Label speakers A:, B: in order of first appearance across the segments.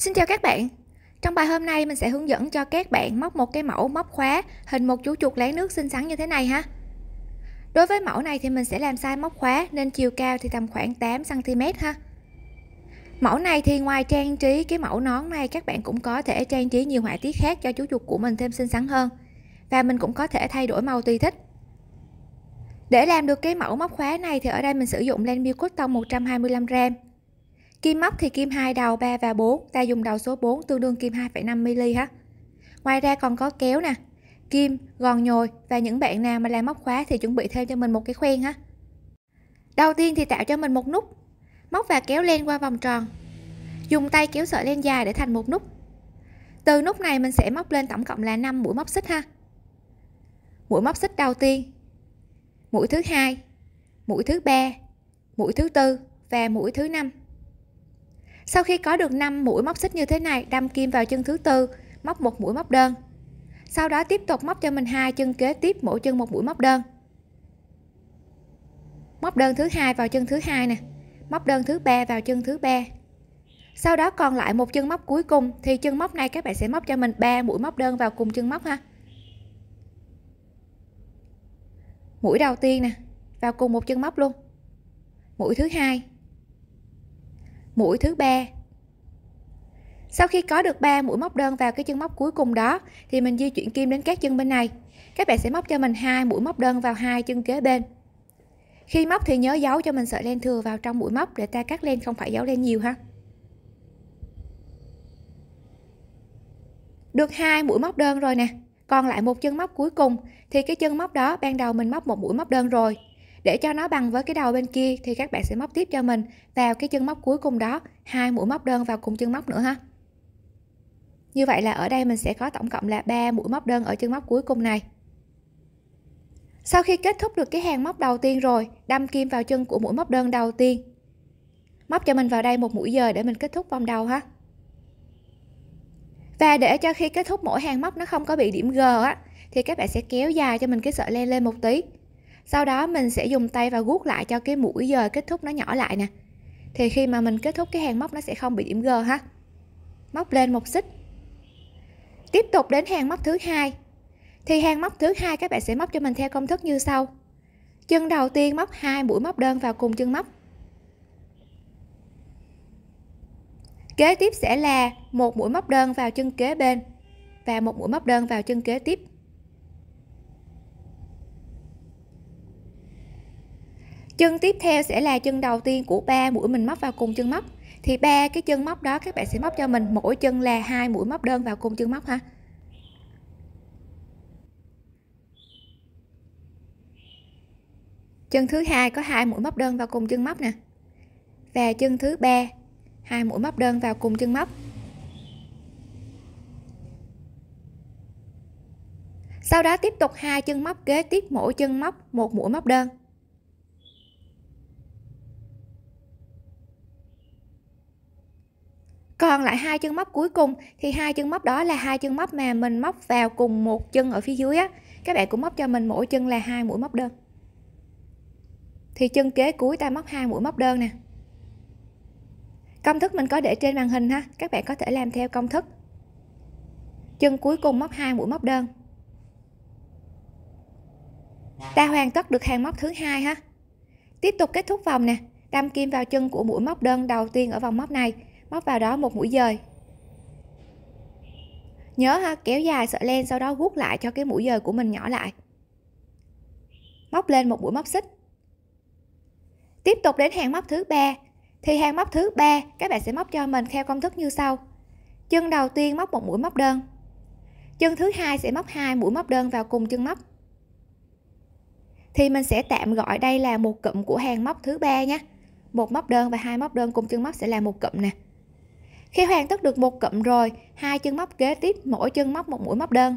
A: Xin chào các bạn. Trong bài hôm nay mình sẽ hướng dẫn cho các bạn móc một cái mẫu móc khóa hình một chú chuột láng nước xinh xắn như thế này ha. Đối với mẫu này thì mình sẽ làm size móc khóa nên chiều cao thì tầm khoảng 8 cm ha. Mẫu này thì ngoài trang trí cái mẫu nón này các bạn cũng có thể trang trí nhiều họa tiết khác cho chú chuột của mình thêm xinh xắn hơn. Và mình cũng có thể thay đổi màu tùy thích. Để làm được cái mẫu móc khóa này thì ở đây mình sử dụng len biêu cotton 125g Kim móc thì kim hai đầu 3 và 4, ta dùng đầu số 4 tương đương kim 2,5mm ha. Ngoài ra còn có kéo nè, kim, gòn nhồi và những bạn nào mà làm móc khóa thì chuẩn bị thêm cho mình một cái khoen ha. Đầu tiên thì tạo cho mình một nút, móc và kéo len qua vòng tròn. Dùng tay kéo sợi len dài để thành một nút. Từ nút này mình sẽ móc lên tổng cộng là 5 mũi móc xích ha. Mũi móc xích đầu tiên, mũi thứ hai, mũi thứ ba, mũi thứ tư và mũi thứ năm sau khi có được 5 mũi móc xích như thế này, đâm kim vào chân thứ tư, móc một mũi móc đơn. Sau đó tiếp tục móc cho mình hai chân kế tiếp mỗi chân một mũi móc đơn. Móc đơn thứ hai vào chân thứ hai nè, móc đơn thứ ba vào chân thứ ba. Sau đó còn lại một chân móc cuối cùng thì chân móc này các bạn sẽ móc cho mình 3 mũi móc đơn vào cùng chân móc ha. Mũi đầu tiên nè, vào cùng một chân móc luôn. Mũi thứ hai, mũi thứ ba sau khi có được 3 mũi móc đơn vào cái chân móc cuối cùng đó thì mình di chuyển kim đến các chân bên này. Các bạn sẽ móc cho mình hai mũi móc đơn vào hai chân kế bên. Khi móc thì nhớ giấu cho mình sợi len thừa vào trong mũi móc để ta cắt len không phải giấu len nhiều ha. Được hai mũi móc đơn rồi nè. Còn lại một chân móc cuối cùng thì cái chân móc đó ban đầu mình móc một mũi móc đơn rồi để cho nó bằng với cái đầu bên kia thì các bạn sẽ móc tiếp cho mình vào cái chân móc cuối cùng đó hai mũi móc đơn vào cùng chân móc nữa ha như vậy là ở đây mình sẽ có tổng cộng là 3 mũi móc đơn ở chân móc cuối cùng này sau khi kết thúc được cái hàng móc đầu tiên rồi đâm kim vào chân của mũi móc đơn đầu tiên móc cho mình vào đây một mũi dời để mình kết thúc vòng đầu ha và để cho khi kết thúc mỗi hàng móc nó không có bị điểm g á thì các bạn sẽ kéo dài cho mình cái sợi len lên một tí sau đó mình sẽ dùng tay và guốc lại cho cái mũi giờ kết thúc nó nhỏ lại nè thì khi mà mình kết thúc cái hàng móc nó sẽ không bị điểm g ha móc lên một xích tiếp tục đến hàng móc thứ hai thì hàng móc thứ hai các bạn sẽ móc cho mình theo công thức như sau chân đầu tiên móc hai mũi móc đơn vào cùng chân móc kế tiếp sẽ là một mũi móc đơn vào chân kế bên và một mũi móc đơn vào chân kế tiếp chân tiếp theo sẽ là chân đầu tiên của ba mũi mình móc vào cùng chân móc thì ba cái chân móc đó các bạn sẽ móc cho mình mỗi chân là hai mũi móc đơn vào cùng chân móc ha chân thứ hai có hai mũi móc đơn vào cùng chân móc nè và chân thứ ba hai mũi móc đơn vào cùng chân móc sau đó tiếp tục hai chân móc kế tiếp mỗi chân móc một mũi móc đơn còn lại hai chân móc cuối cùng thì hai chân móc đó là hai chân móc mà mình móc vào cùng một chân ở phía dưới á các bạn cũng móc cho mình mỗi chân là hai mũi móc đơn thì chân kế cuối ta móc hai mũi móc đơn nè công thức mình có để trên màn hình ha các bạn có thể làm theo công thức chân cuối cùng móc hai mũi móc đơn ta hoàn tất được hàng móc thứ hai ha tiếp tục kết thúc vòng nè đâm kim vào chân của mũi móc đơn đầu tiên ở vòng móc này móc vào đó một mũi dời nhớ ha kéo dài sợi len sau đó vuốt lại cho cái mũi dời của mình nhỏ lại móc lên một mũi móc xích tiếp tục đến hàng móc thứ ba thì hàng móc thứ ba các bạn sẽ móc cho mình theo công thức như sau chân đầu tiên móc một mũi móc đơn chân thứ hai sẽ móc hai mũi móc đơn vào cùng chân móc thì mình sẽ tạm gọi đây là một cụm của hàng móc thứ ba nhé một móc đơn và hai móc đơn cùng chân móc sẽ là một cụm nè khi hoàn tất được một cụm rồi, hai chân móc kế tiếp mỗi chân móc một mũi móc đơn.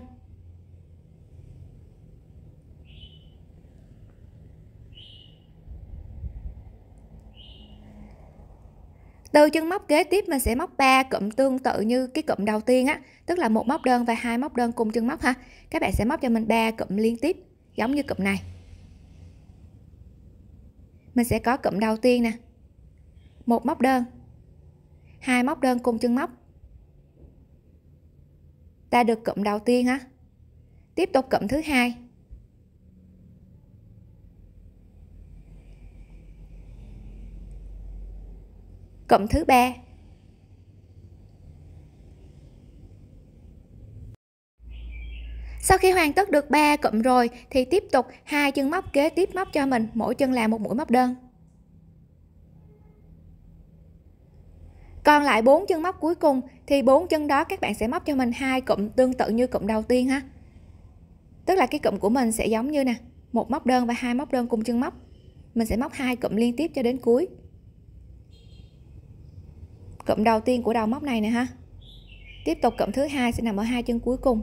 A: Từ chân móc kế tiếp mình sẽ móc 3 cụm tương tự như cái cụm đầu tiên á, tức là một móc đơn và hai móc đơn cùng chân móc ha. Các bạn sẽ móc cho mình 3 cụm liên tiếp giống như cụm này. Mình sẽ có cụm đầu tiên nè. Một móc đơn, hai móc đơn cùng chân móc ta được cụm đầu tiên á, tiếp tục cụm thứ hai cụm thứ ba sau khi hoàn tất được 3 cụm rồi thì tiếp tục hai chân móc kế tiếp móc cho mình mỗi chân là một mũi móc đơn còn lại bốn chân móc cuối cùng thì bốn chân đó các bạn sẽ móc cho mình hai cụm tương tự như cụm đầu tiên ha tức là cái cụm của mình sẽ giống như nè một móc đơn và hai móc đơn cùng chân móc mình sẽ móc hai cụm liên tiếp cho đến cuối cụm đầu tiên của đầu móc này nè ha tiếp tục cụm thứ hai sẽ nằm ở hai chân cuối cùng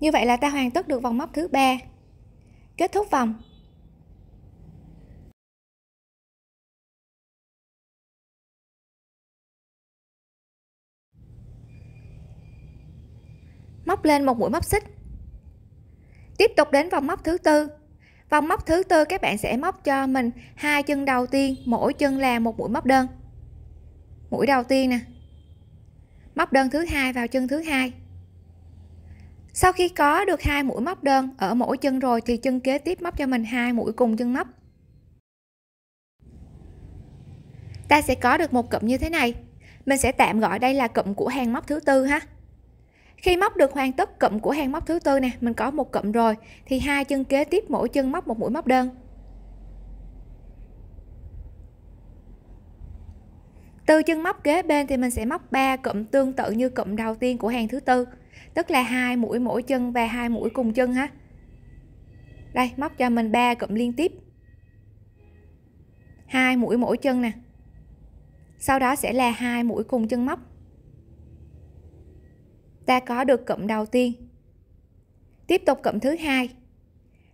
B: như vậy là ta hoàn tất được vòng móc thứ ba kết thúc vòng móc lên một mũi móc xích tiếp tục đến vòng móc thứ tư vòng móc thứ tư các
A: bạn sẽ móc cho mình hai chân đầu tiên mỗi chân là một mũi móc đơn mũi đầu tiên nè móc đơn thứ hai vào chân thứ hai sau khi có được hai mũi móc đơn ở mỗi chân rồi thì chân kế tiếp móc cho mình hai mũi cùng chân móc ta sẽ có được một cụm như thế này mình sẽ tạm gọi đây là cụm của hàng móc thứ tư ha khi móc được hoàn tất cụm của hàng móc thứ tư nè mình có một cụm rồi thì hai chân kế tiếp mỗi chân móc một mũi móc đơn từ chân móc kế bên thì mình sẽ móc 3 cụm tương tự như cụm đầu tiên của hàng thứ tư tức là hai mũi mỗi chân và hai mũi cùng chân ha đây móc cho mình 3 cụm liên tiếp hai mũi mỗi chân nè sau đó sẽ là hai mũi cùng chân móc ta có được cụm đầu tiên tiếp tục cụm thứ hai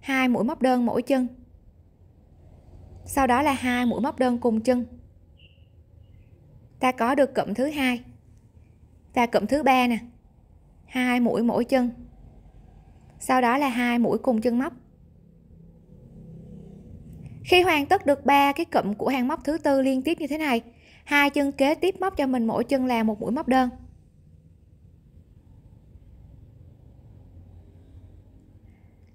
A: hai mũi móc đơn mỗi chân sau đó là hai mũi móc đơn cùng chân ta có được cụm thứ hai và cụm thứ ba nè hai mũi mỗi chân sau đó là hai mũi cùng chân móc khi hoàn tất được ba cái cụm của hàng móc thứ tư liên tiếp như thế này hai chân kế tiếp móc cho mình mỗi chân là một mũi móc đơn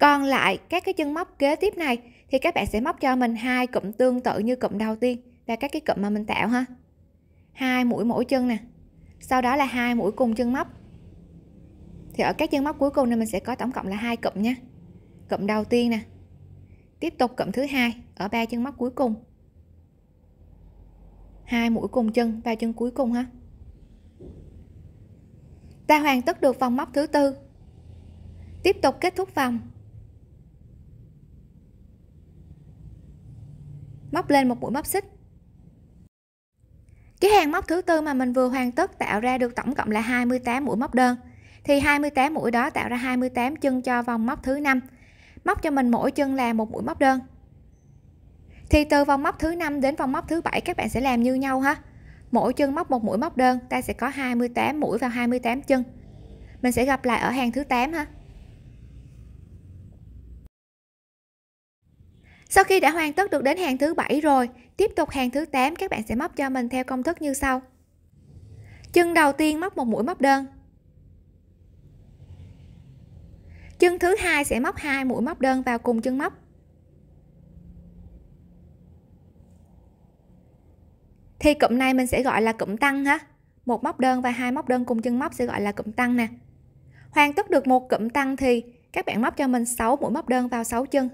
A: còn lại các cái chân móc kế tiếp này thì các bạn sẽ móc cho mình hai cụm tương tự như cụm đầu tiên và các cái cụm mà mình tạo ha hai mũi mỗi chân nè sau đó là hai mũi cùng chân móc thì ở các chân móc cuối cùng này mình sẽ có tổng cộng là hai cụm nha cụm đầu tiên nè tiếp tục cụm thứ hai ở ba chân móc cuối cùng hai mũi cùng chân ba chân cuối cùng ha ta hoàn tất được vòng móc thứ tư tiếp tục kết thúc vòng móc lên một mũi móc xích cái hàng móc thứ tư mà mình vừa hoàn tất tạo ra được tổng cộng là 28 mũi móc đơn thì 28 mũi đó tạo ra 28 chân cho vòng móc thứ năm móc cho mình mỗi chân là một mũi móc đơn thì từ vòng móc thứ năm đến vòng móc thứ bảy các bạn sẽ làm như nhau ha mỗi chân móc một mũi móc đơn ta sẽ có 28 mũi vào 28 chân mình sẽ gặp lại ở hàng thứ 8 ha Sau khi đã hoàn tất được đến hàng thứ 7 rồi, tiếp tục hàng thứ 8 các bạn sẽ móc cho mình theo công thức như sau. Chân đầu tiên móc một mũi móc đơn. Chân thứ hai sẽ móc hai mũi móc đơn vào cùng chân móc. Thì cụm này mình sẽ gọi là cụm tăng ha. Một móc đơn và hai móc đơn cùng chân móc sẽ gọi là cụm tăng nè. Hoàn tất được một cụm tăng thì các bạn móc cho mình 6 mũi móc đơn vào 6 chân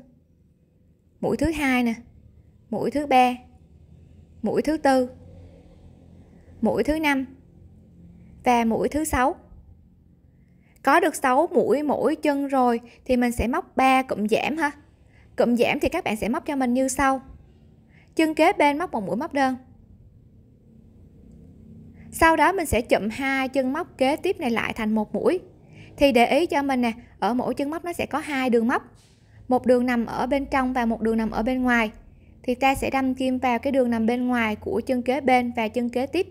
A: mũi thứ hai nè mũi thứ ba mũi thứ tư mũi thứ năm và mũi thứ sáu có được 6 mũi mỗi chân rồi thì mình sẽ móc 3 cụm giảm ha cụm giảm thì các bạn sẽ móc cho mình như sau chân kế bên móc một mũi móc đơn sau đó mình sẽ chụm hai chân móc kế tiếp này lại thành một mũi thì để ý cho mình nè ở mỗi chân móc nó sẽ có hai đường móc một đường nằm ở bên trong và một đường nằm ở bên ngoài thì ta sẽ đâm kim vào cái đường nằm bên ngoài của chân kế bên và chân kế tiếp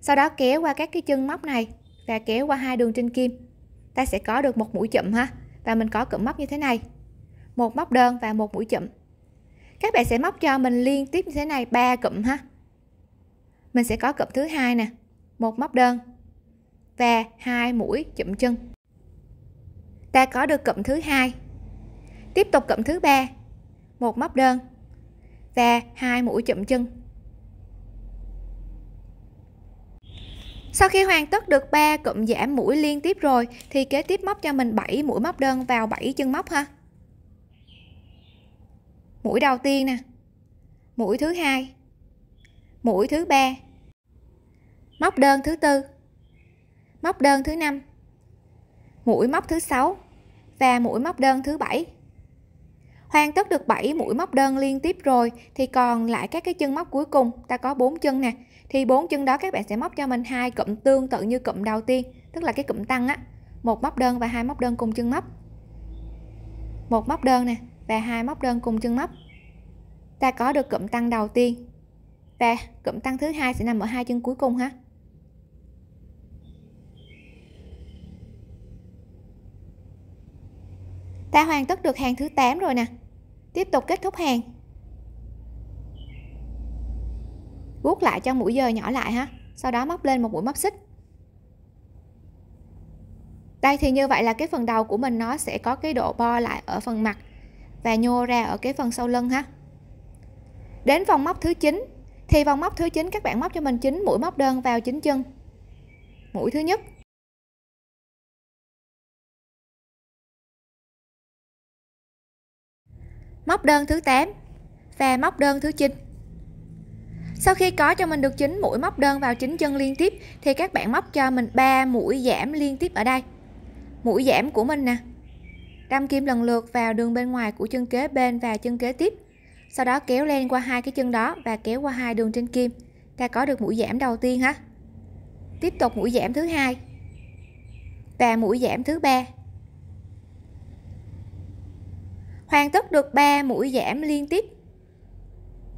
A: sau đó kéo qua các cái chân móc này và kéo qua hai đường trên kim ta sẽ có được một mũi chậm ha và mình có cụm móc như thế này một móc đơn và một mũi chậm các bạn sẽ móc cho mình liên tiếp như thế này ba cụm ha mình sẽ có cụm thứ hai nè một móc đơn và hai mũi chậm chân ta có được cụm thứ hai tiếp tục cụm thứ ba một móc đơn và hai mũi chụm chân Sau khi hoàn tất được 3 cụm giảm mũi liên tiếp rồi thì kế tiếp móc cho mình 7 mũi móc đơn vào 7 chân móc ha. Mũi đầu tiên nè. Mũi thứ hai. Mũi thứ ba. Móc đơn thứ tư. Móc đơn thứ năm. Mũi móc thứ sáu và mũi móc đơn thứ bảy hoàn tất được 7 mũi móc đơn liên tiếp rồi thì còn lại các cái chân móc cuối cùng ta có bốn chân nè thì bốn chân đó các bạn sẽ móc cho mình hai cụm tương tự như cụm đầu tiên tức là cái cụm tăng á một móc đơn và hai móc đơn cùng chân móc một móc đơn nè và hai móc đơn cùng chân móc ta có được cụm tăng đầu tiên và cụm tăng thứ hai sẽ nằm ở hai chân cuối cùng ha ta hoàn tất được hàng thứ 8 rồi nè tiếp tục kết thúc hàng vuốt lại cho mũi dời nhỏ lại ha sau đó móc lên một mũi móc xích đây thì như vậy là cái phần đầu của mình nó sẽ có cái độ bo lại ở phần mặt và nhô ra ở cái phần sau lưng ha đến vòng móc thứ 9 thì vòng móc thứ 9 các bạn móc cho mình chín mũi móc
B: đơn vào 9 chân mũi thứ nhất móc đơn thứ 8 và móc đơn thứ 9 sau khi có cho mình được 9 mũi móc đơn vào
A: 9 chân liên tiếp thì các bạn móc cho mình 3 mũi giảm liên tiếp ở đây mũi giảm của mình nè đâm kim lần lượt vào đường bên ngoài của chân kế bên và chân kế tiếp sau đó kéo len qua hai cái chân đó và kéo qua hai đường trên kim ta có được mũi giảm đầu tiên ha tiếp tục mũi giảm thứ hai và mũi giảm thứ ba hoàn tất được 3 mũi giảm liên tiếp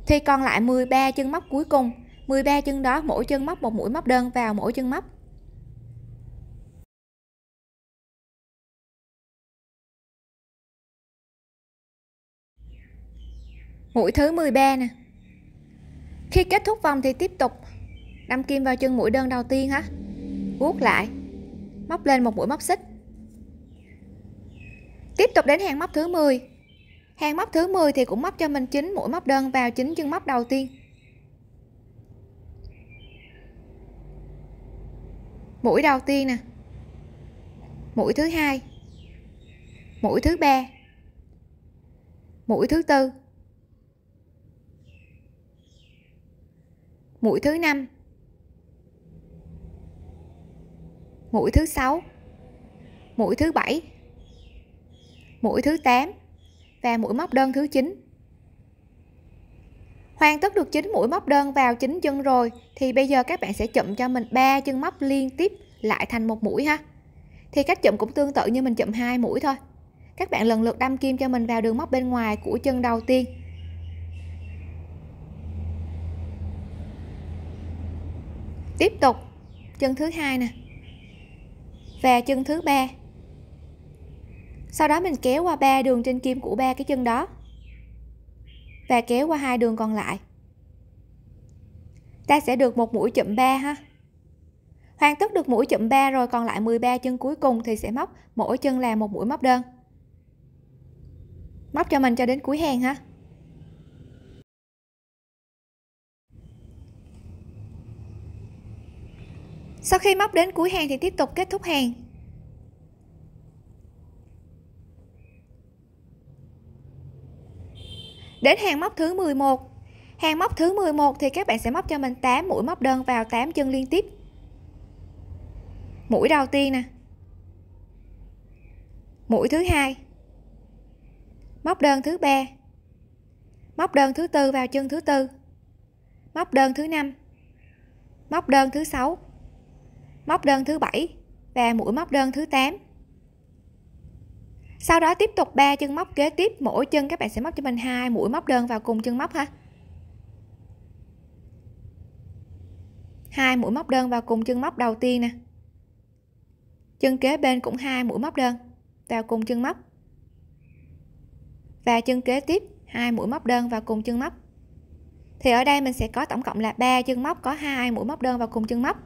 A: thì còn lại 13 chân móc cuối cùng 13 chân đó mỗi chân móc
B: một mũi móc đơn vào mỗi chân móc mũi thứ 13 nè khi kết thúc vòng thì tiếp tục đâm kim
A: vào chân mũi đơn đầu tiên hả, vuốt lại móc lên một mũi móc xích tiếp tục đến hàng móc thứ 10 hàng móc thứ 10 thì cũng móc cho mình 9 mũi móc đơn vào 9 chân móc đầu tiên mũi đầu tiên nè mũi thứ hai mũi thứ ba mũi thứ tư mũi thứ năm mũi thứ sáu mũi thứ bảy mũi thứ tám và mũi móc đơn thứ 9 hoàn tất được 9 mũi móc đơn vào 9 chân rồi thì bây giờ các bạn sẽ chụm cho mình 3 chân móc liên tiếp lại thành một mũi ha thì cách chụm cũng tương tự như mình chụm hai mũi thôi các bạn lần lượt đâm kim cho mình vào đường móc bên ngoài của chân đầu tiên tiếp tục chân thứ hai nè và chân thứ ba sau đó mình kéo qua ba đường trên kim của ba cái chân đó và kéo qua hai đường còn lại ta sẽ được một mũi chụm 3 ha hoàn tất được mũi chụm 3 rồi còn lại 13 chân cuối cùng thì sẽ móc mỗi chân là một mũi móc đơn móc cho mình cho đến cuối hàng ha sau khi móc đến cuối hàng thì tiếp tục kết thúc hàng Đến hàng móc thứ 11. Hàng móc thứ 11 thì các bạn sẽ móc cho mình 8 mũi móc đơn vào 8 chân liên tiếp. Mũi đầu tiên nè. Mũi thứ hai. Móc đơn thứ ba. Móc đơn thứ tư vào chân thứ tư. Móc đơn thứ năm. Móc đơn thứ sáu. Móc đơn thứ bảy và mũi móc đơn thứ 8 sau đó tiếp tục ba chân móc kế tiếp mỗi chân các bạn sẽ móc cho mình hai mũi móc đơn vào cùng chân móc ha hai mũi móc đơn vào cùng chân móc đầu tiên nè chân kế bên cũng hai mũi móc đơn vào cùng chân móc và chân kế tiếp hai mũi móc đơn vào cùng chân móc thì ở đây mình sẽ có tổng cộng là 3 chân móc có hai mũi móc đơn vào cùng chân móc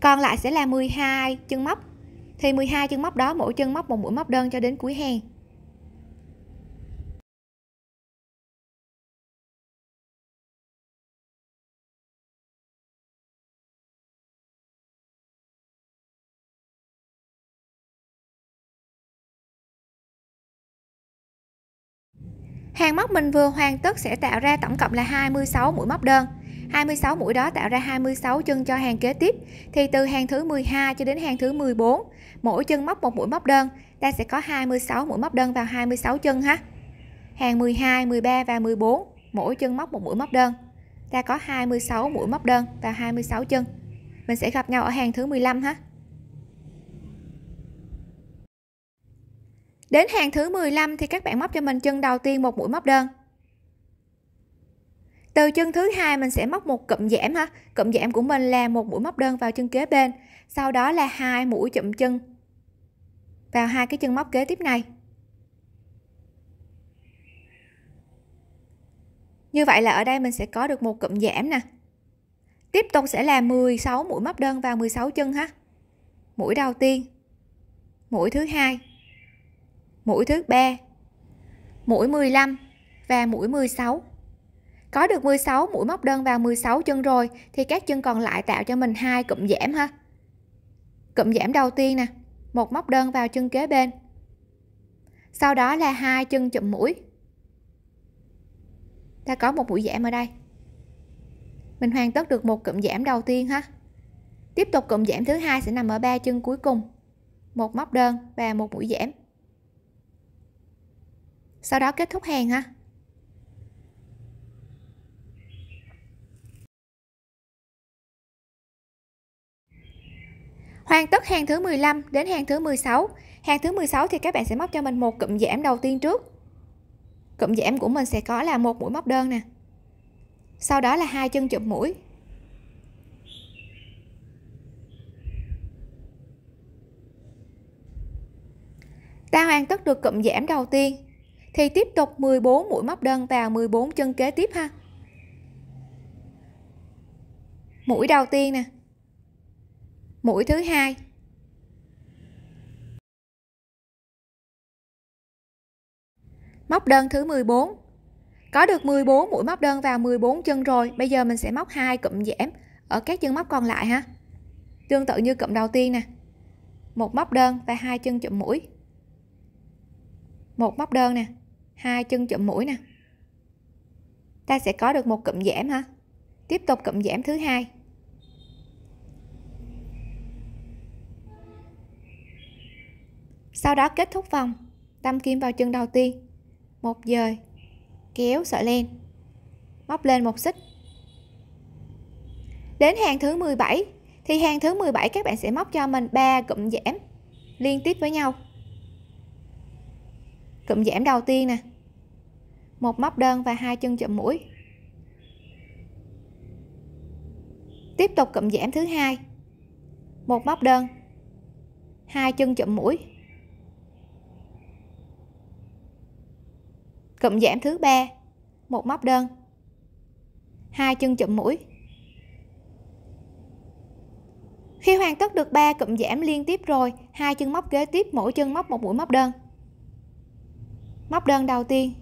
A: còn lại sẽ là 12 chân móc thì 12
B: chân móc đó mỗi chân móc một mũi móc đơn cho đến cuối hàng Hàng móc mình vừa hoàn tất sẽ tạo ra tổng cộng là 26 mũi móc đơn. 26 mũi đó tạo ra
A: 26 chân cho hàng kế tiếp thì từ hàng thứ 12 cho đến hàng thứ 14 mỗi chân móc một mũi móc đơn ta sẽ có 26 mũi móc đơn vào 26 chân ha hàng 12 13 và 14 mỗi chân móc một mũi móc đơn ta có 26 mũi móc đơn và 26 chân mình sẽ gặp nhau ở hàng thứ 15 ha Đến hàng thứ 15 thì các bạn móc cho mình chân đầu tiên một mũi móc đơn từ chân thứ hai mình sẽ móc một cụm giảm ha cụm giảm của mình là một mũi móc đơn vào chân kế bên sau đó là hai mũi chụm chân vào hai cái chân móc kế tiếp này như vậy là ở đây mình sẽ có được một cụm giảm nè tiếp tục sẽ là 16 mũi móc đơn vào 16 chân ha mũi đầu tiên mũi thứ hai mũi thứ ba mũi 15 và mũi 16 sáu có được 16 mũi móc đơn vào 16 chân rồi thì các chân còn lại tạo cho mình hai cụm giảm ha. Cụm giảm đầu tiên nè, một móc đơn vào chân kế bên. Sau đó là hai chân chụm mũi. Ta có một mũi giảm ở đây. Mình hoàn tất được một cụm giảm đầu tiên ha. Tiếp tục cụm giảm thứ hai sẽ nằm ở ba chân cuối cùng. Một móc đơn và một mũi giảm. Sau đó kết thúc hàng ha.
B: Hoàn tất hàng thứ 15 đến hàng thứ
A: 16. Hàng thứ 16 thì các bạn sẽ móc cho mình một cụm giảm đầu tiên trước. Cụm giảm của mình sẽ có là một mũi móc đơn nè. Sau đó là hai chân chụp mũi. Ta hoàn tất được cụm giảm đầu tiên thì tiếp tục 14 mũi móc đơn vào 14 chân kế tiếp ha. Mũi đầu tiên nè,
B: mũi thứ hai móc đơn thứ 14 có được 14 mũi móc đơn vào 14 chân rồi bây giờ mình sẽ móc hai cụm giảm
A: ở các chân móc còn lại ha tương tự như cụm đầu tiên nè một móc đơn và hai chân chụm mũi một móc đơn nè hai chân chụm mũi nè ta sẽ có được một cụm giảm ha tiếp tục cụm giảm thứ hai sau đó kết thúc vòng đâm kim vào chân đầu tiên một dời kéo sợi len móc lên một xích đến hàng thứ 17 thì hàng thứ 17 các bạn sẽ móc cho mình 3 cụm giảm liên tiếp với nhau cụm giảm đầu tiên nè một móc đơn và hai chân chậm mũi tiếp tục cụm giảm thứ hai một móc đơn hai chân chậm mũi cụm giảm thứ ba một móc đơn hai chân chụm mũi khi hoàn tất được 3 cụm giảm liên tiếp rồi hai chân móc kế tiếp mỗi chân móc một mũi móc đơn móc đơn đầu tiên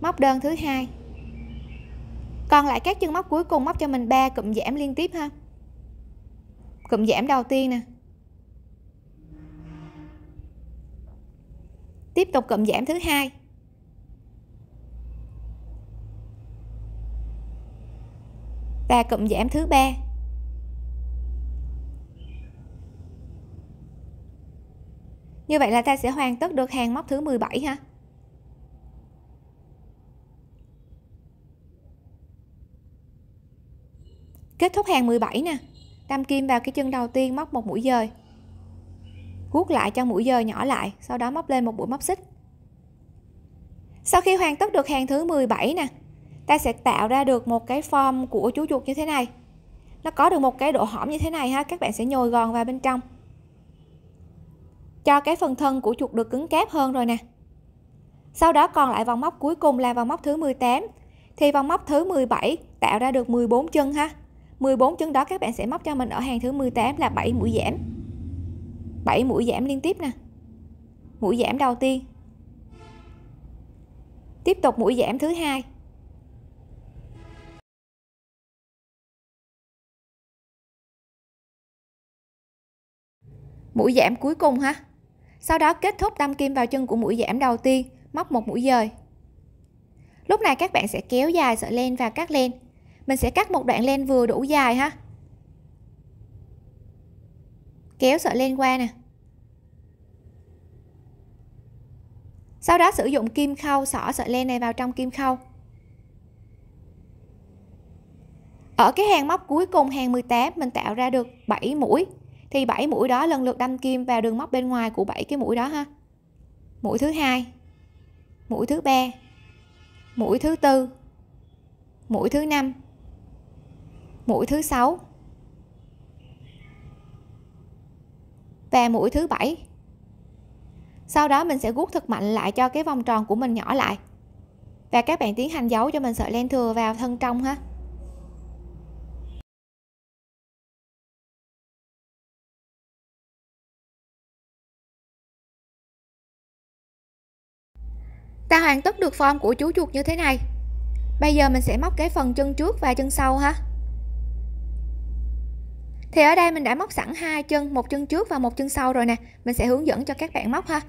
A: móc đơn thứ hai còn lại các chân móc cuối cùng móc cho mình 3 cụm giảm liên tiếp ha cụm giảm đầu tiên nè tiếp tục cụm giảm thứ hai và cụm giảm thứ ba Như vậy là ta sẽ hoàn tất được hàng móc thứ 17 ha. Kết thúc hàng 17 nè. Đâm kim vào cái chân đầu tiên móc một mũi dời. Guốc lại cho mũi dời nhỏ lại, sau đó móc lên một mũi móc xích. Sau khi hoàn tất được hàng thứ 17 nè, ta sẽ tạo ra được một cái form của chú chuột như thế này nó có được một cái độ hõm như thế này ha các bạn sẽ nhồi gòn vào bên trong cho cái phần thân của chuột được cứng cáp hơn rồi nè sau đó còn lại vòng móc cuối cùng là vòng móc thứ 18 thì vòng móc thứ 17 tạo ra được 14 chân ha 14 chân đó các bạn sẽ móc cho mình ở hàng thứ 18 là 7 mũi giảm 7 mũi giảm liên tiếp
B: nè mũi giảm đầu tiên tiếp tục mũi giảm thứ hai mũi giảm cuối cùng ha sau đó kết thúc đâm kim vào chân của mũi giảm đầu tiên móc một mũi dời
A: lúc này các bạn sẽ kéo dài sợi len và cắt len mình sẽ cắt một đoạn len vừa đủ dài ha kéo sợi len qua nè sau đó sử dụng kim khâu xỏ sợi len này vào trong kim khâu ở cái hàng móc cuối cùng hàng 18 mình tạo ra được 7 mũi thì bảy mũi đó lần lượt đâm kim vào đường móc bên ngoài của bảy cái mũi đó ha mũi thứ hai mũi thứ ba mũi thứ tư mũi thứ năm mũi thứ sáu và mũi thứ bảy sau đó mình sẽ gút thật mạnh lại cho cái vòng tròn của mình nhỏ lại
B: và các bạn tiến hành giấu cho mình sợi len thừa vào thân trong ha ta hoàn tất được form của chú chuột như thế này bây giờ mình sẽ móc cái phần chân trước và chân sau ha
A: thì ở đây mình đã móc sẵn hai chân một chân trước và một chân sau rồi nè mình sẽ hướng dẫn cho các bạn móc ha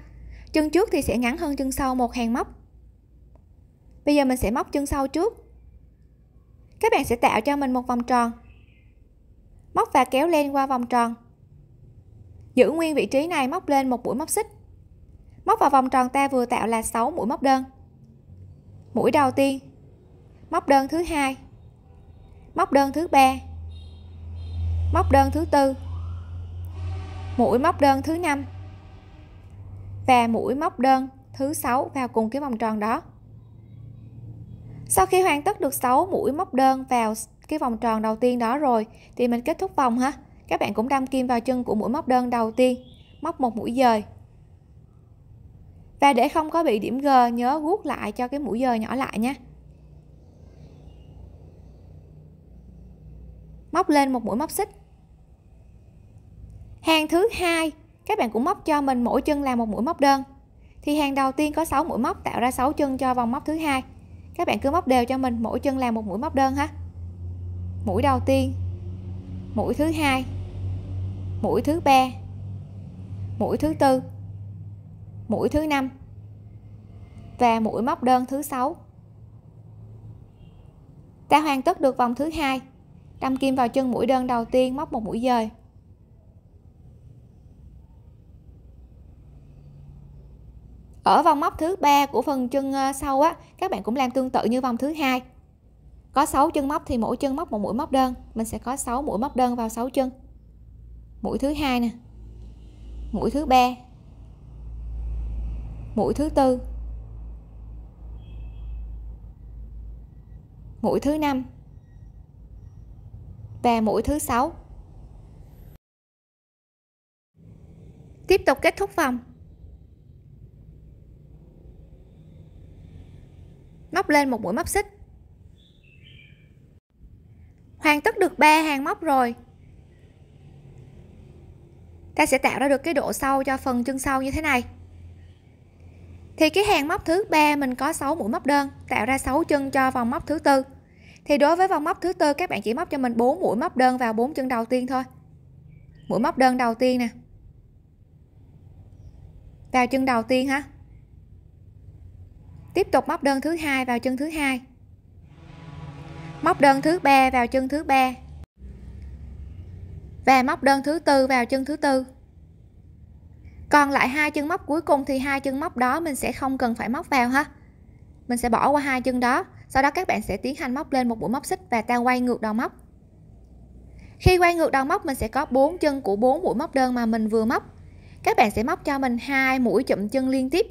A: chân trước thì sẽ ngắn hơn chân sau một hàng móc bây giờ mình sẽ móc chân sau trước các bạn sẽ tạo cho mình một vòng tròn móc và kéo lên qua vòng tròn giữ nguyên vị trí này móc lên một mũi móc xích móc vào vòng tròn ta vừa tạo là 6 mũi móc đơn mũi đầu tiên móc đơn thứ hai móc đơn thứ ba móc đơn thứ tư mũi móc đơn thứ năm và mũi móc đơn thứ sáu vào cùng cái vòng tròn đó sau khi hoàn tất được 6 mũi móc đơn vào cái vòng tròn đầu tiên đó rồi thì mình kết thúc vòng ha các bạn cũng đâm kim vào chân của mũi móc đơn đầu tiên móc một mũi dời và để không có bị điểm G nhớ guốc lại cho cái mũi giờ nhỏ lại nha móc lên một mũi móc xích hàng thứ hai các bạn cũng móc cho mình mỗi chân là một mũi móc đơn thì hàng đầu tiên có 6 mũi móc tạo ra 6 chân cho vòng móc thứ hai các bạn cứ móc đều cho mình mỗi chân là một mũi móc đơn ha mũi đầu tiên mũi thứ hai mũi thứ ba mũi thứ tư mũi thứ năm và mũi móc đơn thứ sáu ta hoàn tất được vòng thứ hai đâm kim vào chân mũi đơn đầu tiên móc một mũi dời ở vòng móc thứ ba của phần chân ờ, sau á các bạn cũng làm tương tự như vòng thứ hai có 6 chân móc thì mỗi chân móc một mũi móc đơn mình sẽ có 6 mũi móc đơn vào 6 chân mũi thứ hai nè mũi thứ ba mũi thứ tư mũi thứ năm và mũi thứ sáu tiếp tục kết thúc vòng móc lên một mũi móc xích hoàn tất được ba hàng móc rồi ta sẽ tạo ra được cái độ sâu cho phần chân sau như thế này thì cái hàng móc thứ ba mình có 6 mũi móc đơn tạo ra 6 chân cho vòng móc thứ tư thì đối với vòng móc thứ tư các bạn chỉ móc cho mình 4 mũi móc đơn vào 4 chân đầu tiên thôi mũi móc đơn đầu tiên nè vào chân đầu tiên ha tiếp tục móc đơn thứ hai vào chân thứ hai móc đơn thứ ba vào chân thứ ba và móc đơn thứ tư vào chân thứ tư còn lại hai chân móc cuối cùng thì hai chân móc đó mình sẽ không cần phải móc vào ha mình sẽ bỏ qua hai chân đó sau đó các bạn sẽ tiến hành móc lên một mũi móc xích và ta quay ngược đầu móc khi quay ngược đầu móc mình sẽ có bốn chân của bốn mũi móc đơn mà mình vừa móc các bạn sẽ móc cho mình hai mũi chụm chân liên tiếp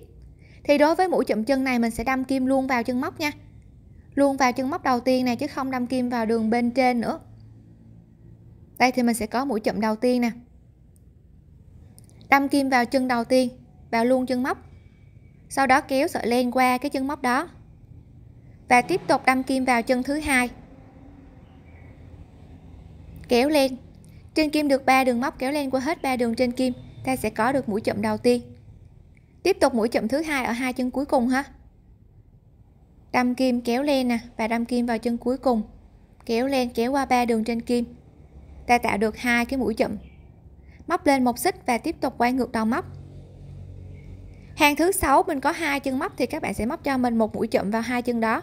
A: thì đối với mũi chụm chân này mình sẽ đâm kim luôn vào chân móc nha luôn vào chân móc đầu tiên này chứ không đâm kim vào đường bên trên nữa đây thì mình sẽ có mũi chụm đầu tiên nè đâm kim vào chân đầu tiên vào luôn chân móc sau đó kéo sợi len qua cái chân móc đó và tiếp tục đâm kim vào chân thứ hai kéo lên trên kim được 3 đường móc kéo lên qua hết 3 đường trên kim ta sẽ có được mũi chậm đầu tiên tiếp tục mũi chậm thứ hai ở hai chân cuối cùng ha đâm kim kéo lên nè và đâm kim vào chân cuối cùng kéo lên kéo qua ba đường trên kim ta tạo được hai cái mũi chậm móc lên một xích và tiếp tục quay ngược đầu móc hàng thứ sáu mình có hai chân móc thì các bạn sẽ móc cho mình một mũi chụm vào hai chân đó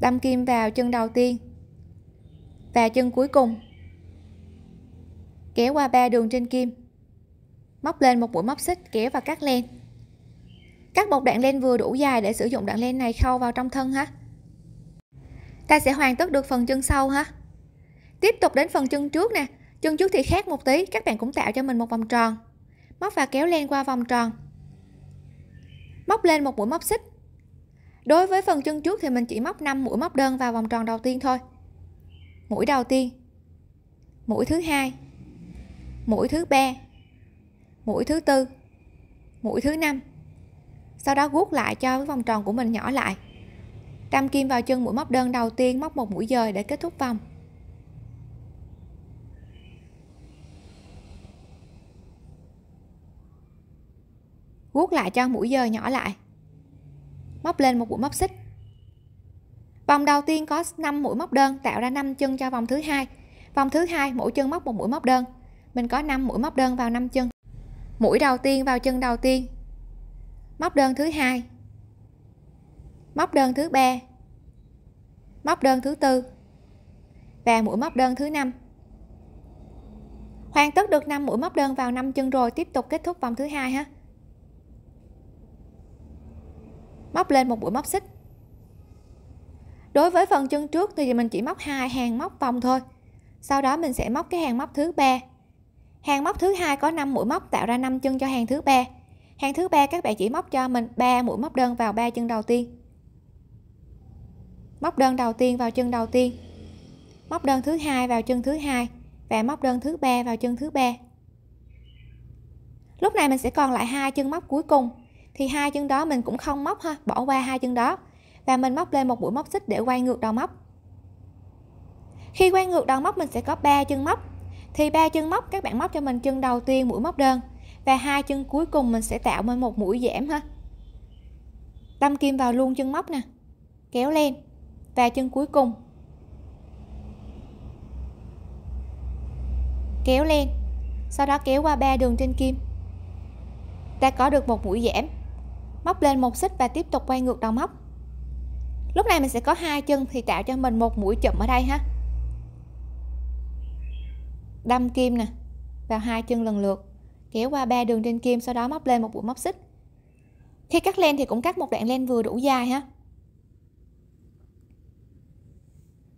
A: đâm kim vào chân đầu tiên và chân cuối cùng kéo qua ba đường trên kim móc lên một mũi móc xích kéo và cắt len cắt một đoạn len vừa đủ dài để sử dụng đoạn len này khâu vào trong thân ha ta sẽ hoàn tất được phần chân sau ha tiếp tục đến phần chân trước nè Chân trước thì khác một tí, các bạn cũng tạo cho mình một vòng tròn. Móc và kéo len qua vòng tròn. Móc lên một mũi móc xích. Đối với phần chân trước thì mình chỉ móc 5 mũi móc đơn vào vòng tròn đầu tiên thôi. Mũi đầu tiên, mũi thứ hai, mũi thứ ba, mũi thứ tư, mũi thứ năm. Sau đó guốc lại cho cái vòng tròn của mình nhỏ lại. Đâm kim vào chân mũi móc đơn đầu tiên, móc một mũi dời để kết thúc vòng. guốc lại cho mũi dời nhỏ lại móc lên một mũi móc xích vòng đầu tiên có 5 mũi móc đơn tạo ra 5 chân cho vòng thứ hai vòng thứ hai mỗi chân móc một mũi móc đơn mình có 5 mũi móc đơn vào 5 chân mũi đầu tiên vào chân đầu tiên móc đơn thứ hai móc đơn thứ ba móc đơn thứ tư và mũi móc đơn thứ năm hoàn tất được 5 mũi móc đơn vào 5 chân rồi tiếp tục kết thúc vòng thứ hai ha móc lên một mũi móc xích đối với phần chân trước thì mình chỉ móc hai hàng móc vòng thôi sau đó mình sẽ móc cái hàng móc thứ ba hàng móc thứ hai có 5 mũi móc tạo ra 5 chân cho hàng thứ ba hàng thứ ba các bạn chỉ móc cho mình 3 mũi móc đơn vào ba chân đầu tiên móc đơn đầu tiên vào chân đầu tiên móc đơn thứ hai vào chân thứ hai và móc đơn thứ ba vào chân thứ ba lúc này mình sẽ còn lại hai chân móc cuối cùng thì hai chân đó mình cũng không móc ha bỏ qua hai chân đó và mình móc lên một mũi móc xích để quay ngược đầu móc khi quay ngược đầu móc mình sẽ có ba chân móc thì ba chân móc các bạn móc cho mình chân đầu tiên mũi móc đơn và hai chân cuối cùng mình sẽ tạo nên một mũi giảm ha đâm kim vào luôn chân móc nè kéo lên và chân cuối cùng kéo lên sau đó kéo qua ba đường trên kim ta có được một mũi giảm móc lên một xích và tiếp tục quay ngược đầu móc lúc này mình sẽ có hai chân thì tạo cho mình một mũi chụm ở đây ha đâm kim nè vào hai chân lần lượt kéo qua ba đường trên kim sau đó móc lên một mũi móc xích khi cắt len thì cũng cắt một đoạn len vừa đủ dài ha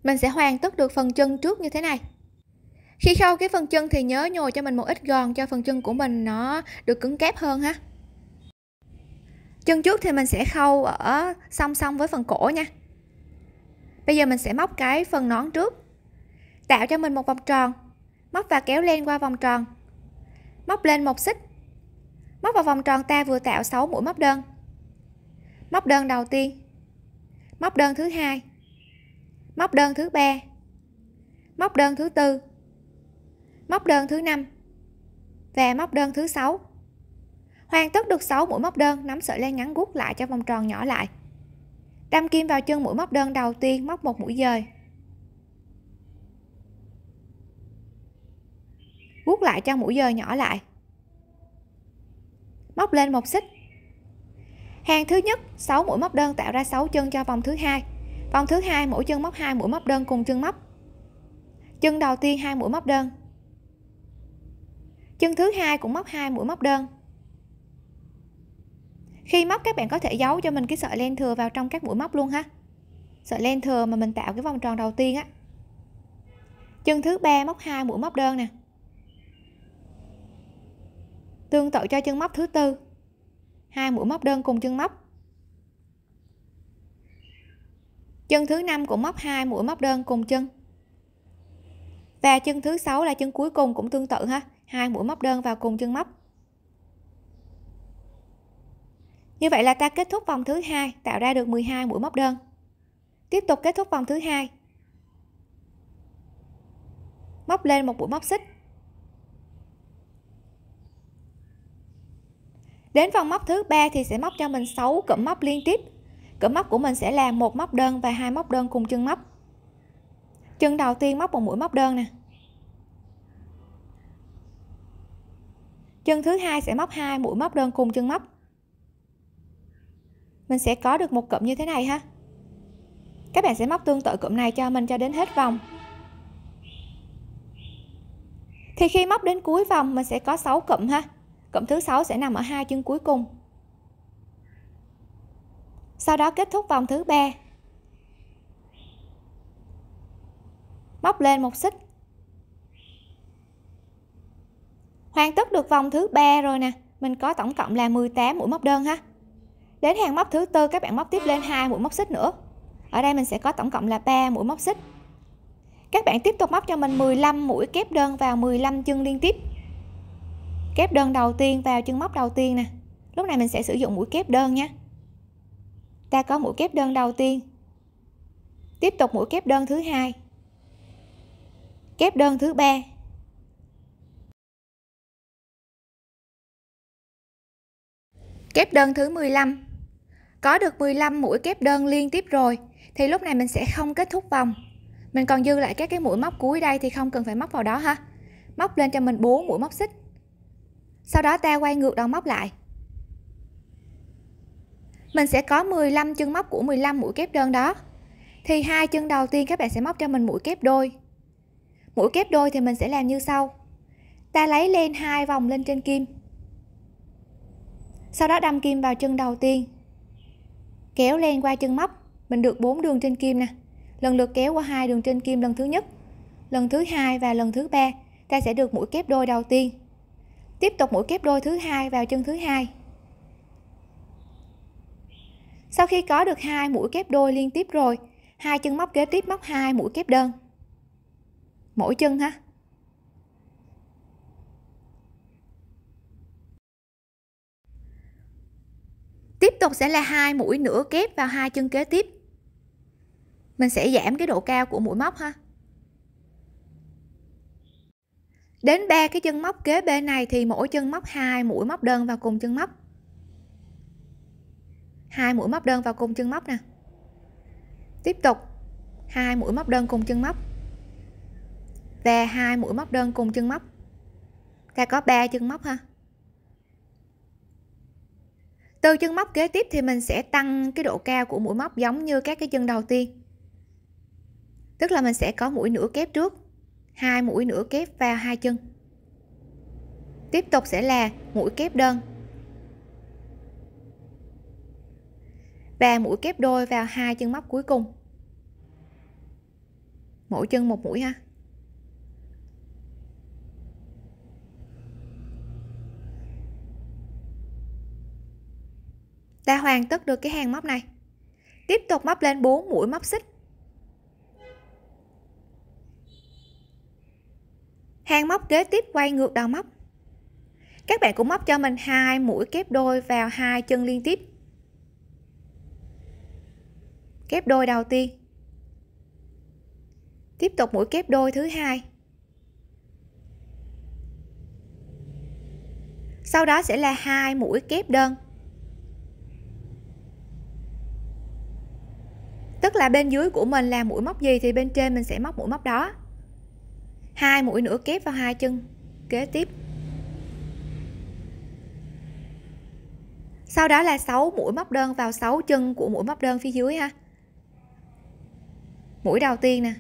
A: mình sẽ hoàn tất được phần chân trước như thế này khi khâu cái phần chân thì nhớ nhồi cho mình một ít gòn cho phần chân của mình nó được cứng cáp hơn ha chân trước thì mình sẽ khâu ở song song với phần cổ nha bây giờ mình sẽ móc cái phần nón trước tạo cho mình một vòng tròn móc và kéo lên qua vòng tròn móc lên một xích móc vào vòng tròn ta vừa tạo 6 mũi móc đơn móc đơn đầu tiên móc đơn thứ hai móc đơn thứ ba móc đơn thứ tư móc đơn thứ năm và móc đơn thứ sáu hoàn tất được 6 mũi móc đơn nắm sợi len ngắn gút lại cho vòng tròn nhỏ lại đâm kim vào chân mũi móc đơn đầu tiên móc một mũi dời gút lại cho mũi dời nhỏ lại móc lên một xích hàng thứ nhất 6 mũi móc đơn tạo ra 6 chân cho vòng thứ hai vòng thứ hai mỗi chân móc hai mũi móc đơn cùng chân móc chân đầu tiên hai mũi móc đơn chân thứ hai cũng móc hai mũi móc đơn khi móc các bạn có thể giấu cho mình cái sợi len thừa vào trong các mũi móc luôn ha sợi len thừa mà mình tạo cái vòng tròn đầu tiên á chân thứ ba móc hai mũi móc đơn nè tương tự cho chân móc thứ tư hai mũi móc đơn cùng chân móc chân thứ năm cũng móc hai mũi móc đơn cùng chân và chân thứ sáu là chân cuối cùng cũng tương tự ha hai mũi móc đơn vào cùng chân móc Như vậy là ta kết thúc vòng thứ hai, tạo ra được 12 mũi móc đơn. Tiếp tục kết thúc vòng thứ hai. Móc lên một mũi móc xích. Đến vòng móc thứ ba thì sẽ móc cho mình 6 cụm móc liên tiếp. Cụm móc của mình sẽ là một móc đơn và hai móc đơn cùng chân móc. Chân đầu tiên móc một mũi móc đơn nè. Chân thứ hai sẽ móc hai mũi móc đơn cùng chân móc mình sẽ có được một cụm như thế này ha các bạn sẽ móc tương tự cụm này cho mình cho đến hết vòng thì khi móc đến cuối vòng mình sẽ có 6 cụm ha cụm thứ sáu sẽ nằm ở hai chân cuối cùng sau đó kết thúc vòng thứ ba móc lên một xích hoàn tất được vòng thứ ba rồi nè mình có tổng cộng là 18 mũi móc đơn ha đến hàng móc thứ tư các bạn móc tiếp lên hai mũi móc xích nữa ở đây mình sẽ có tổng cộng là 3 mũi móc xích các bạn tiếp tục móc cho mình 15 mũi kép đơn vào 15 chân liên tiếp kép đơn đầu tiên vào chân móc đầu tiên nè lúc này mình sẽ sử dụng mũi kép đơn nha ta có mũi
B: kép đơn đầu tiên tiếp tục mũi kép đơn thứ hai kép đơn thứ ba kép đơn thứ 15 có được 15 mũi
A: kép đơn liên tiếp rồi thì lúc này mình sẽ không kết thúc vòng mình còn dư lại các cái mũi móc cuối đây thì không cần phải móc vào đó ha móc lên cho mình 4 mũi móc xích sau đó ta quay ngược đầu móc lại mình sẽ có 15 chân móc của 15 mũi kép đơn đó thì hai chân đầu tiên các bạn sẽ móc cho mình mũi kép đôi mũi kép đôi thì mình sẽ làm như sau ta lấy lên hai vòng lên trên kim sau đó đâm kim vào chân đầu tiên kéo len qua chân móc mình được bốn đường trên kim nè lần lượt kéo qua hai đường trên kim lần thứ nhất lần thứ hai và lần thứ ba ta sẽ được mũi kép đôi đầu tiên tiếp tục mũi kép đôi thứ hai vào chân thứ hai sau khi có được hai mũi kép đôi liên tiếp rồi hai chân móc kế tiếp móc hai mũi kép đơn mỗi chân ha tiếp tục sẽ là hai mũi nữa kép vào hai chân kế tiếp mình sẽ giảm cái độ cao của mũi móc ha đến ba cái chân móc kế bên này thì mỗi chân móc hai mũi móc đơn vào cùng chân móc hai mũi móc đơn vào cùng chân móc nè tiếp tục hai mũi móc đơn cùng chân móc và hai mũi móc đơn cùng chân móc ta có ba chân móc ha từ chân móc kế tiếp thì mình sẽ tăng cái độ cao của mũi móc giống như các cái chân đầu tiên tức là mình sẽ có mũi nửa kép trước hai mũi nửa kép vào hai chân tiếp tục sẽ là mũi kép đơn và mũi kép đôi vào hai chân móc cuối cùng mỗi chân một mũi ha ta hoàn tất được cái hàng móc này tiếp tục móc lên 4 mũi móc xích hàng móc kế tiếp quay ngược đầu móc các bạn cũng móc cho mình hai mũi kép đôi vào hai chân liên tiếp kép đôi đầu tiên tiếp tục mũi kép đôi thứ hai sau đó sẽ là hai mũi kép đơn tức là bên dưới của mình là mũi móc gì thì bên trên mình sẽ móc mũi móc đó hai mũi nữa kép vào hai chân kế tiếp sau đó là 6 mũi móc đơn vào 6 chân của mũi móc đơn phía dưới ha mũi đầu tiên nè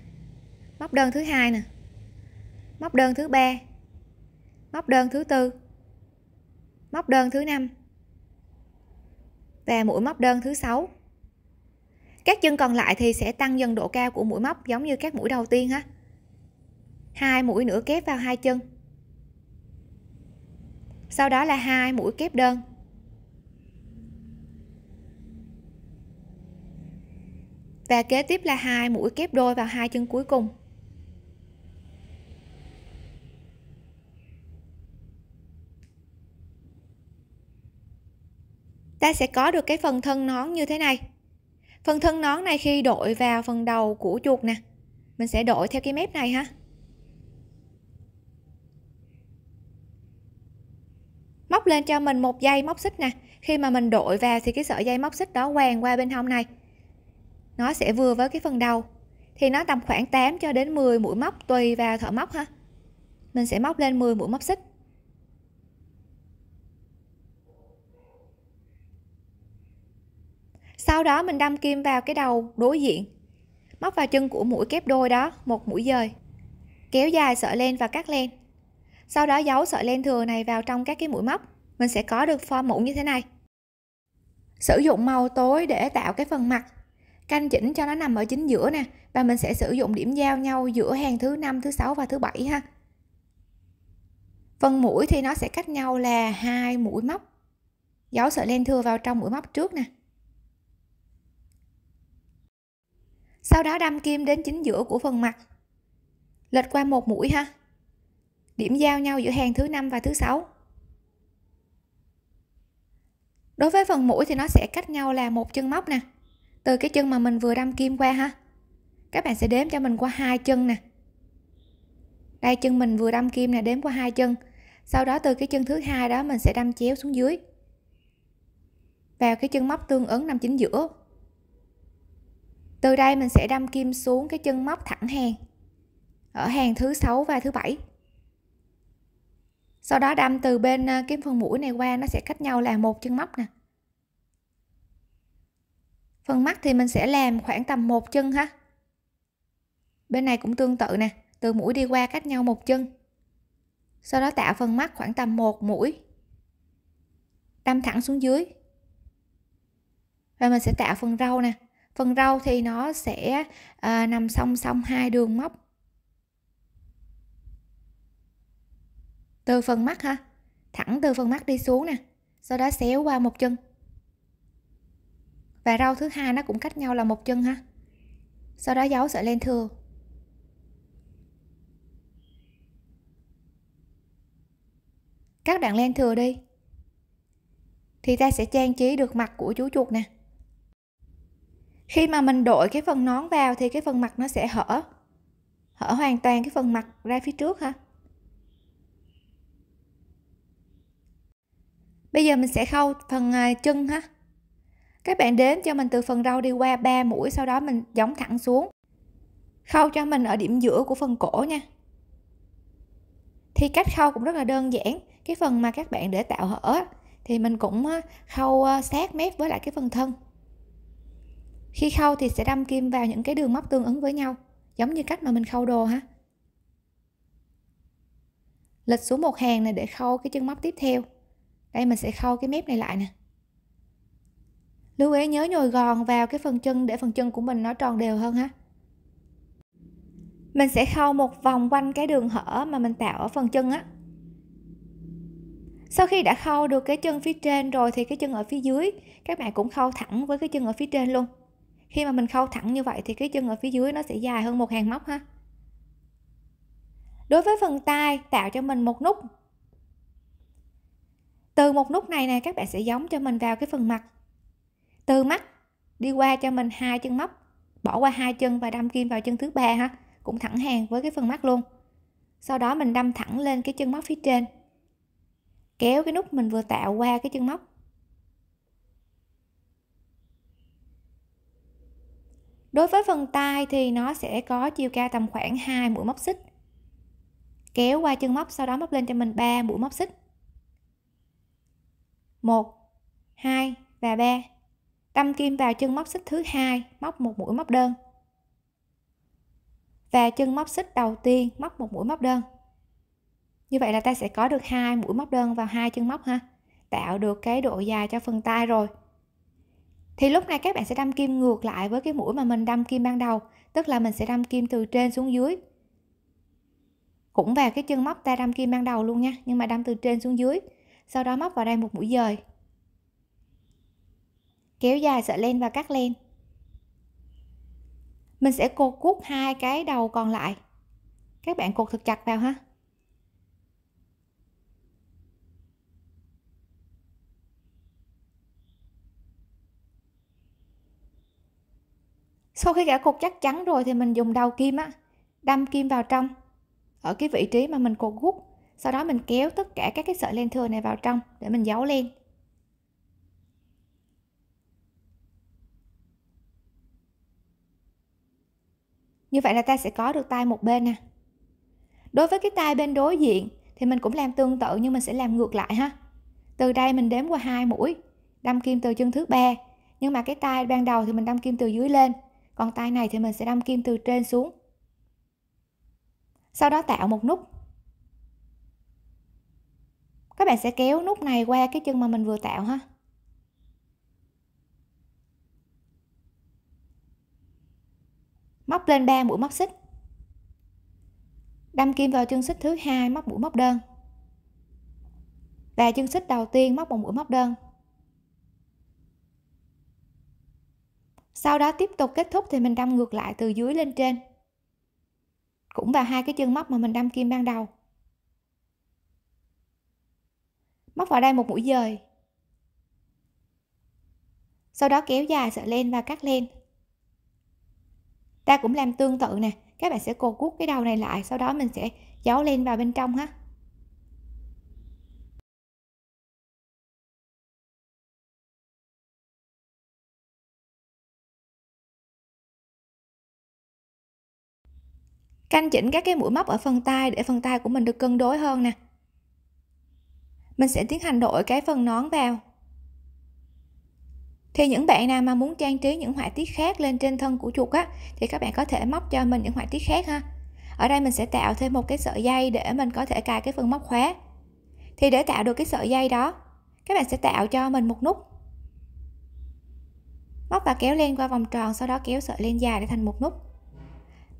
A: móc đơn thứ hai nè móc đơn thứ ba móc đơn thứ tư móc đơn thứ năm và mũi móc đơn thứ sáu các chân còn lại thì sẽ tăng dần độ cao của mũi móc giống như các mũi đầu tiên ha hai mũi nữa kép vào hai chân sau đó là hai mũi kép đơn và kế tiếp là hai mũi kép đôi vào hai chân cuối cùng ta sẽ có được cái phần thân nón như thế này phần thân nón này khi đội vào phần đầu của chuột nè mình sẽ đội theo cái mép này ha móc lên cho mình một dây móc xích nè khi mà mình đội vào thì cái sợi dây móc xích đó quàng qua bên hông này nó sẽ vừa với cái phần đầu thì nó tầm khoảng 8 cho đến 10 mũi móc tùy vào thợ móc ha mình sẽ móc lên 10 mũi móc xích sau đó mình đâm kim vào cái đầu đối diện móc vào chân của mũi kép đôi đó một mũi dời kéo dài sợi len và cắt len sau đó giấu sợi len thừa này vào trong các cái mũi móc mình sẽ có được form mũ như thế này sử dụng màu tối để tạo cái phần mặt canh chỉnh cho nó nằm ở chính giữa nè và mình sẽ sử dụng điểm giao nhau giữa hàng thứ năm thứ sáu và thứ bảy ha phần mũi thì nó sẽ cách nhau là hai mũi móc giấu sợi len thừa vào trong mũi móc trước nè sau đó đâm kim đến chính giữa của phần mặt lệch qua một mũi ha điểm giao nhau giữa hàng thứ năm và thứ sáu đối với phần mũi thì nó sẽ cách nhau là một chân móc nè từ cái chân mà mình vừa đâm kim qua ha các bạn sẽ đếm cho mình qua hai chân nè đây chân mình vừa đâm kim nè đếm qua hai chân sau đó từ cái chân thứ hai đó mình sẽ đâm chéo xuống dưới vào cái chân móc tương ứng nằm chính giữa từ đây mình sẽ đâm kim xuống cái chân móc thẳng hàng ở hàng thứ sáu và thứ bảy sau đó đâm từ bên ờ, cái phần mũi này qua nó sẽ cách nhau là một chân móc nè phần mắt thì mình sẽ làm khoảng tầm một chân ha bên này cũng tương tự nè từ mũi đi qua cách nhau một chân sau đó tạo phần mắt khoảng tầm một mũi đâm thẳng xuống dưới và mình sẽ tạo phần râu nè phần râu thì nó sẽ à, nằm song song hai đường móc từ phần mắt ha thẳng từ phần mắt đi xuống nè sau đó xéo qua một chân và râu thứ hai nó cũng cách nhau là một chân ha sau đó giấu sợi len thừa các đoạn len thừa đi thì ta sẽ trang trí được mặt của chú chuột nè khi mà mình đội cái phần nón vào thì cái phần mặt nó sẽ hở hở hoàn toàn cái phần mặt ra phía trước ha bây giờ mình sẽ khâu phần à, chân ha các bạn đếm cho mình từ phần râu đi qua 3 mũi sau đó mình giống thẳng xuống khâu cho mình ở điểm giữa của phần cổ nha thì cách khâu cũng rất là đơn giản cái phần mà các bạn để tạo hở thì mình cũng à, khâu à, sát mép với lại cái phần thân khi khâu thì sẽ đâm kim vào những cái đường móc tương ứng với nhau giống như cách mà mình khâu đồ ha lịch xuống một hàng này để khâu cái chân móc tiếp theo đây mình sẽ khâu cái mép này lại nè lưu ý nhớ nhồi gòn vào cái phần chân để phần chân của mình nó tròn đều hơn ha mình sẽ khâu một vòng quanh cái đường hở mà mình tạo ở phần chân á sau khi đã khâu được cái chân phía trên rồi thì cái chân ở phía dưới các bạn cũng khâu thẳng với cái chân ở phía trên luôn khi mà mình khâu thẳng như vậy thì cái chân ở phía dưới nó sẽ dài hơn một hàng móc ha đối với phần tay tạo cho mình một nút từ một nút này nè các bạn sẽ giống cho mình vào cái phần mặt từ mắt đi qua cho mình hai chân móc bỏ qua hai chân và đâm kim vào chân thứ ba ha cũng thẳng hàng với cái phần mắt luôn sau đó mình đâm thẳng lên cái chân móc phía trên kéo cái nút mình vừa tạo qua cái chân móc Đối với phần tay thì nó sẽ có chiều cao tầm khoảng 2 mũi móc xích. Kéo qua chân móc sau đó móc lên cho mình 3 mũi móc xích. 1 2 và 3. tâm kim vào chân móc xích thứ hai, móc một mũi móc đơn. Và chân móc xích đầu tiên móc một mũi móc đơn. Như vậy là ta sẽ có được hai mũi móc đơn vào hai chân móc ha. Tạo được cái độ dài cho phần tay rồi thì lúc này các bạn sẽ đâm kim ngược lại với cái mũi mà mình đâm kim ban đầu tức là mình sẽ đâm kim từ trên xuống dưới cũng vào cái chân móc ta đâm kim ban đầu luôn nha nhưng mà đâm từ trên xuống dưới sau đó móc vào đây một mũi dời kéo dài sợi len và cắt len mình sẽ cột cút hai cái đầu còn lại các bạn cột thật chặt vào ha sau khi gã cột chắc chắn rồi thì mình dùng đầu kim á đâm kim vào trong ở cái vị trí mà mình cột gút sau đó mình kéo tất cả các cái sợi len thừa này vào trong để mình giấu len như vậy là ta sẽ có được tay một bên nè đối với cái tay bên đối diện thì mình cũng làm tương tự nhưng mình sẽ làm ngược lại ha từ đây mình đếm qua hai mũi đâm kim từ chân thứ ba nhưng mà cái tay ban đầu thì mình đâm kim từ dưới lên còn tay này thì mình sẽ đâm kim từ trên xuống sau đó tạo một nút các bạn sẽ kéo nút này qua cái chân mà mình vừa tạo ha móc lên 3 mũi móc xích đâm kim vào chân xích thứ hai móc mũi móc đơn và chân xích đầu tiên móc một mũi móc đơn sau đó tiếp tục kết thúc thì mình đâm ngược lại từ dưới lên trên cũng vào hai cái chân móc mà mình đâm kim ban đầu móc vào đây một mũi dời sau đó kéo dài sợi len và cắt len ta cũng làm tương tự nè các bạn sẽ cột cút cái đầu này lại sau đó mình
B: sẽ giấu len vào bên trong ha canh chỉnh các cái mũi móc ở phần tay để phần tay của mình được cân đối hơn nè mình sẽ tiến hành đội cái
A: phần nón vào thì những bạn nào mà muốn trang trí những họa tiết khác lên trên thân của chuột á thì các bạn có thể móc cho mình những họa tiết khác ha ở đây mình sẽ tạo thêm một cái sợi dây để mình có thể cài cái phần móc khóa thì để tạo được cái sợi dây đó các bạn sẽ tạo cho mình một nút móc và kéo len qua vòng tròn sau đó kéo sợi len dài để thành một nút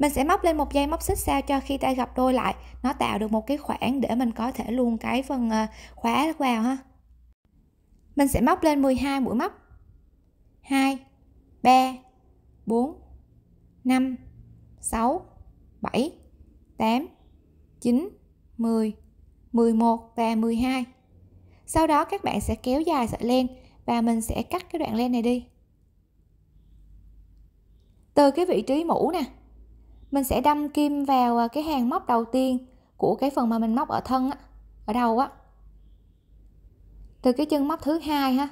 A: mình sẽ móc lên một dây móc xích sao cho khi ta gặp đôi lại nó tạo được một cái khoảng để mình có thể luôn cái phần ờ, khóa vào ha mình sẽ móc lên 12 mũi móc 2 3 4 5 6 7 8 9 10 11 và 12 sau đó các bạn sẽ kéo dài sợi len và mình sẽ cắt cái đoạn len này đi từ cái vị trí mũ nè mình sẽ đâm kim vào à, cái hàng móc đầu tiên của cái phần mà mình móc ở thân á ở đầu á từ cái chân móc thứ hai ha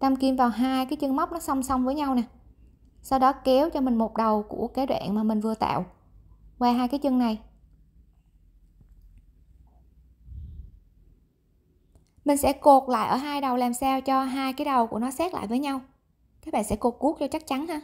A: đâm kim vào hai cái chân móc nó song song với nhau nè sau đó kéo cho mình một đầu của cái đoạn mà mình vừa tạo qua hai cái chân này mình sẽ cột lại ở hai đầu làm sao cho hai cái đầu của nó sát lại với nhau các bạn sẽ cột cuốc cho chắc chắn ha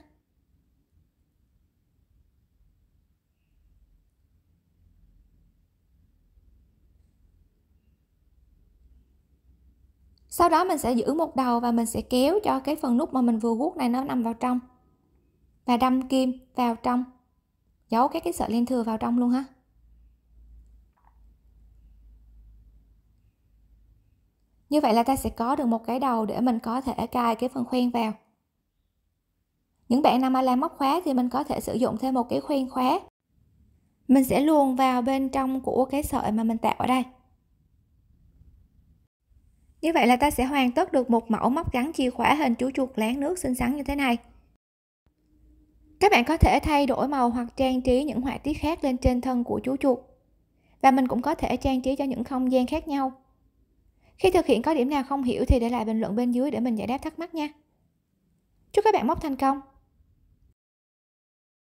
A: sau đó mình sẽ giữ một đầu và mình sẽ kéo cho cái phần nút mà mình vừa guốc này nó nằm vào trong và đâm kim vào trong giấu các cái sợi len thừa vào trong luôn ha như vậy là ta sẽ có được một cái đầu để mình có thể cài cái phần khoen vào những bạn nào mà làm móc khóa thì mình có thể sử dụng thêm một cái khoen khóa mình sẽ luồn vào bên trong của cái sợi mà mình tạo ở đây như vậy là ta sẽ hoàn tất được một mẫu móc gắn chìa khóa hình chú chuột lén nước xinh xắn như thế này. Các bạn có thể thay đổi màu hoặc trang trí những họa tiết khác lên trên thân của chú chuột. Và mình cũng có thể trang trí cho những không gian khác nhau. Khi thực hiện
B: có điểm nào không hiểu thì để lại bình luận bên dưới để mình giải đáp thắc mắc nha. Chúc các bạn móc thành công!